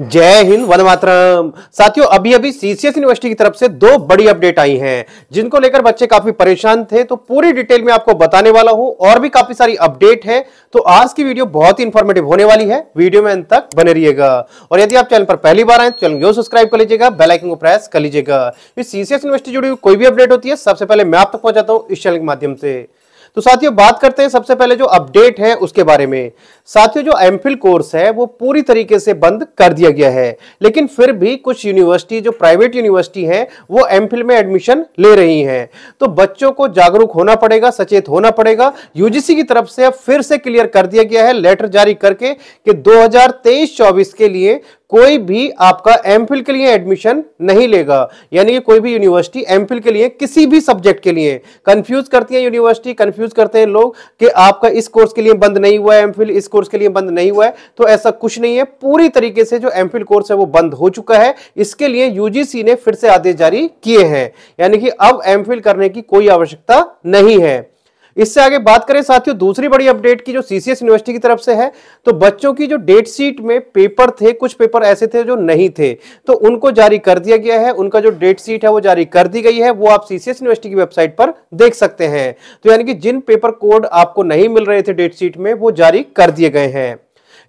जय हिंद वन मातरम साथियों अभी अभी सीसीएस यूनिवर्सिटी की तरफ से दो बड़ी अपडेट आई हैं जिनको लेकर बच्चे काफी परेशान थे तो पूरी डिटेल में आपको बताने वाला हूं और भी काफी सारी अपडेट है तो आज की वीडियो बहुत ही इंफॉर्मेटिव होने वाली है वीडियो में अंत तक बने रहिएगा और यदि आप चैनल पर पहली बार आए तो चैनल सब्सक्राइब कर लीजिएगा बेलाइकन को प्रेस कर लीजिएगा सीसीएस यूनिवर्सिटी जुड़ी हुई कोई भी अपडेट होती है सबसे पहले मैं आप तक पहुंचाता हूँ इस चैनल के माध्यम से तो साथियों बात करते हैं सबसे पहले जो अपडेट है उसके बारे में साथियों जो एम कोर्स है वो पूरी तरीके से बंद कर दिया गया है लेकिन फिर भी कुछ यूनिवर्सिटी जो प्राइवेट यूनिवर्सिटी है वो एम में एडमिशन ले रही है तो बच्चों को जागरूक होना पड़ेगा सचेत होना पड़ेगा यूजीसी की तरफ से अब फिर से क्लियर कर दिया गया है लेटर जारी करके कि 2023-24 के लिए कोई भी आपका एम के लिए एडमिशन नहीं लेगा यानी कि कोई भी यूनिवर्सिटी एम के लिए किसी भी सब्जेक्ट के लिए कंफ्यूज करती है यूनिवर्सिटी कंफ्यूज करते हैं लोग कि आपका इस कोर्स के लिए बंद नहीं हुआ है एम इस कोर्स के लिए बंद नहीं हुआ है तो ऐसा कुछ नहीं है पूरी तरीके से जो एम कोर्स है वो बंद हो चुका है इसके लिए यूजीसी ने फिर से आदेश जारी किए हैं यानी कि अब एम करने की कोई आवश्यकता नहीं है इससे आगे बात करें साथियों दूसरी बड़ी अपडेट की जो सीसीएस यूनिवर्सिटी की तरफ से है तो बच्चों की जो डेट शीट में पेपर थे कुछ पेपर ऐसे थे जो नहीं थे तो उनको जारी कर दिया गया है उनका जो डेट शीट है वो जारी कर दी गई है वो आप सीसीएस यूनिवर्सिटी की वेबसाइट पर देख सकते हैं तो यानी कि जिन पेपर कोड आपको नहीं मिल रहे थे डेट शीट में वो जारी कर दिए गए हैं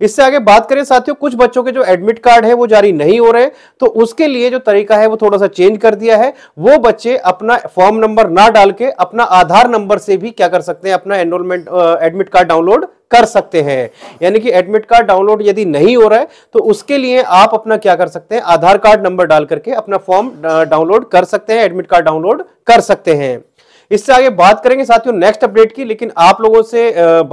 इससे आगे बात करें साथियों कुछ बच्चों के जो एडमिट कार्ड है वो जारी नहीं हो रहे तो उसके लिए जो तरीका है वो थोड़ा सा चेंज कर दिया है वो बच्चे अपना फॉर्म नंबर ना डाल के अपना आधार नंबर से भी क्या कर सकते हैं अपना एनरोलमेंट एडमिट कार्ड डाउनलोड कर सकते हैं यानी कि एडमिट कार्ड डाउनलोड यदि नहीं हो रहा है तो उसके लिए आप अपना क्या कर सकते हैं आधार कार्ड नंबर डाल करके अपना फॉर्म डाउनलोड कर सकते हैं एडमिट कार्ड डाउनलोड कर सकते हैं इससे आगे बात करेंगे साथियों नेक्स्ट अपडेट की लेकिन आप लोगों से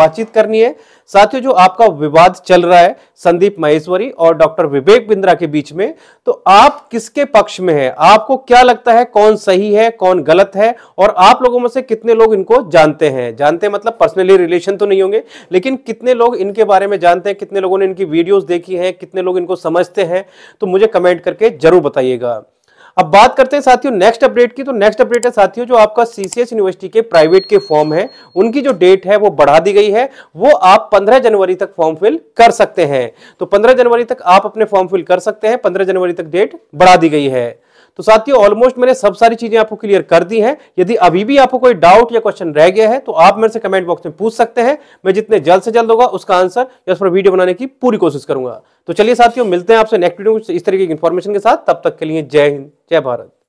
बातचीत करनी है साथियों जो आपका विवाद चल रहा है संदीप महेश्वरी और डॉक्टर विवेक बिंद्रा के बीच में तो आप किसके पक्ष में हैं आपको क्या लगता है कौन सही है कौन गलत है और आप लोगों में से कितने लोग इनको जानते हैं जानते हैं मतलब पर्सनली रिलेशन तो नहीं होंगे लेकिन कितने लोग इनके बारे में जानते हैं कितने लोगों ने इनकी वीडियोज देखी है कितने लोग इनको समझते हैं तो मुझे कमेंट करके जरूर बताइएगा अब बात करते हैं साथियों नेक्स्ट अपडेट की तो नेक्स्ट अपडेट है साथियों जो आपका सीसीएस यूनिवर्सिटी के प्राइवेट के फॉर्म है उनकी जो डेट है वो बढ़ा दी गई है वो आप पंद्रह जनवरी तक फॉर्म फिल कर सकते हैं तो पंद्रह जनवरी तक आप अपने फॉर्म फिल कर सकते हैं पंद्रह जनवरी तक डेट बढ़ा दी गई है तो साथियों ऑलमोस्ट मैंने सब सारी चीजें आपको क्लियर कर दी हैं यदि अभी भी आपको कोई डाउट या क्वेश्चन रह गया है तो आप मेरे से कमेंट बॉक्स में पूछ सकते हैं मैं जितने जल्द से जल्द होगा उसका आंसर या उस पर वीडियो बनाने की पूरी कोशिश करूंगा तो चलिए साथियों मिलते हैं आपसे नेक्स्ट वीडियो इस तरीके की इन्फॉर्मेशन के साथ तब तक के लिए जय हिंद जय भारत